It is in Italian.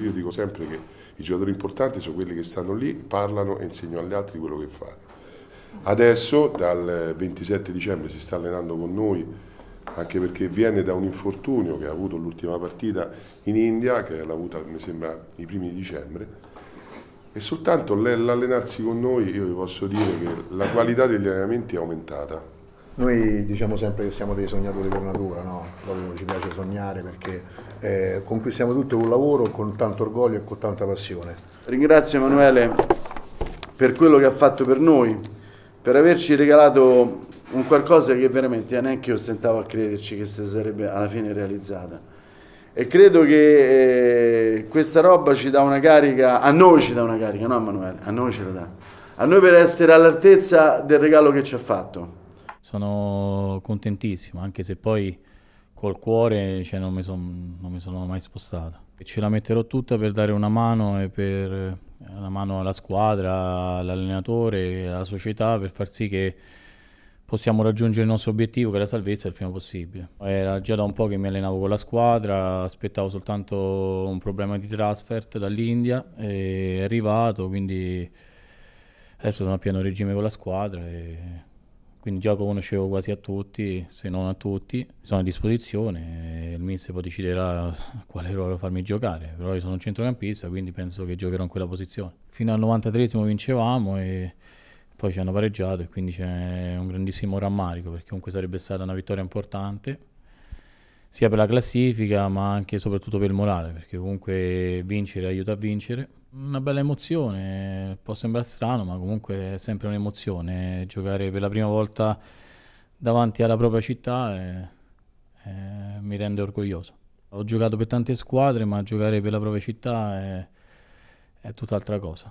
Io dico sempre che i giocatori importanti sono quelli che stanno lì, parlano e insegnano agli altri quello che fanno. Adesso dal 27 dicembre si sta allenando con noi anche perché viene da un infortunio che ha avuto l'ultima partita in India, che l'ha avuta mi sembra i primi di dicembre, e soltanto l'allenarsi con noi io vi posso dire che la qualità degli allenamenti è aumentata. Noi diciamo sempre che siamo dei sognatori per natura, no? Proprio ci piace sognare perché eh, conquistiamo tutto un lavoro con tanto orgoglio e con tanta passione. Ringrazio Emanuele per quello che ha fatto per noi, per averci regalato un qualcosa che veramente neanche io stentavo a crederci che si sarebbe alla fine realizzata e credo che eh, questa roba ci dà una carica, a noi ci dà una carica, no Emanuele, a noi ce la dà, a noi per essere all'altezza del regalo che ci ha fatto sono contentissimo, anche se poi col cuore cioè, non, mi son, non, mi sono mai spostato. Ce la metterò tutta per dare una mano e per una eh, mano alla squadra, all'allenatore, alla società per far sì che possiamo raggiungere il nostro obiettivo che è la salvezza il prima possibile. Era già da un po' che mi allenavo con la squadra, aspettavo soltanto un problema di transfert dall'India, è arrivato, quindi adesso sono a pieno regime con la squadra. E... Quindi già conoscevo quasi a tutti, se non a tutti. Sono a disposizione, eh, il mister poi deciderà quale ruolo farmi giocare. Però io sono un centrocampista, quindi penso che giocherò in quella posizione. Fino al 93 vincevamo e poi ci hanno pareggiato e quindi c'è un grandissimo rammarico perché comunque sarebbe stata una vittoria importante sia per la classifica ma anche e soprattutto per il morale perché comunque vincere aiuta a vincere una bella emozione, può sembrare strano, ma comunque è sempre un'emozione. Giocare per la prima volta davanti alla propria città è, è, mi rende orgoglioso. Ho giocato per tante squadre, ma giocare per la propria città è, è tutt'altra cosa.